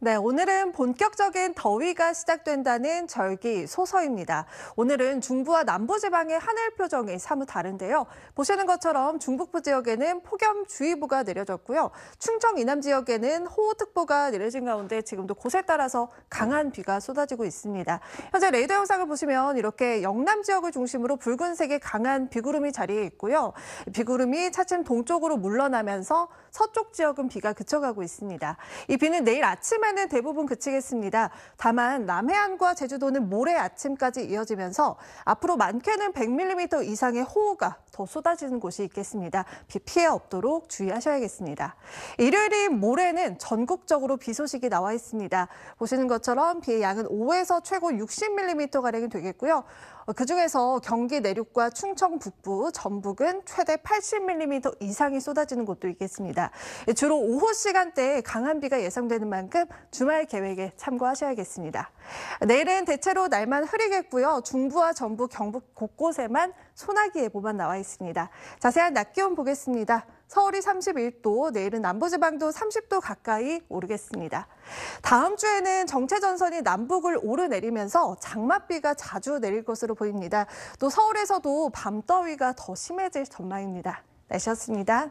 네, 오늘은 본격적인 더위가 시작된다는 절기 소서입니다. 오늘은 중부와 남부 지방의 하늘 표정이 사뭇 다른데요. 보시는 것처럼 중북부 지역에는 폭염주의보가 내려졌고요. 충청 이남 지역에는 호우특보가 내려진 가운데 지금도 곳에 따라서 강한 비가 쏟아지고 있습니다. 현재 레이더 영상을 보시면 이렇게 영남 지역을 중심으로 붉은색의 강한 비구름이 자리에 있고요. 비구름이 차츰 동쪽으로 물러나면서 서쪽 지역은 비가 그쳐가고 있습니다. 이 비는 내일 아침 에 흐름에는 대부분 그치겠습니다. 다만 남해안과 제주도는 모레 아침까지 이어지면서 앞으로 많게는 100mm 이상의 호우가 더 쏟아지는 곳이 있겠습니다. 비 피해 없도록 주의하셔야겠습니다. 일요일인 모레는 전국적으로 비 소식이 나와 있습니다. 보시는 것처럼 비의 양은 5에서 최고 60mm가량이 되겠고요. 어, 그중에서 경기 내륙과 충청 북부, 전북은 최대 80mm 이상이 쏟아지는 곳도 있겠습니다. 예, 주로 오후 시간대에 강한 비가 예상되는 만큼 주말 계획에 참고하셔야겠습니다. 내일은 대체로 날만 흐리겠고요. 중부와 전북, 경북 곳곳에만 소나기 예보만 나와 있습니다. 자세한 낮 기온 보겠습니다. 서울이 31도, 내일은 남부지방도 30도 가까이 오르겠습니다. 다음 주에는 정체전선이 남북을 오르내리면서 장맛비가 자주 내릴 것으로 보입니다. 또 서울에서도 밤더위가 더 심해질 전망입니다. 날씨였습니다.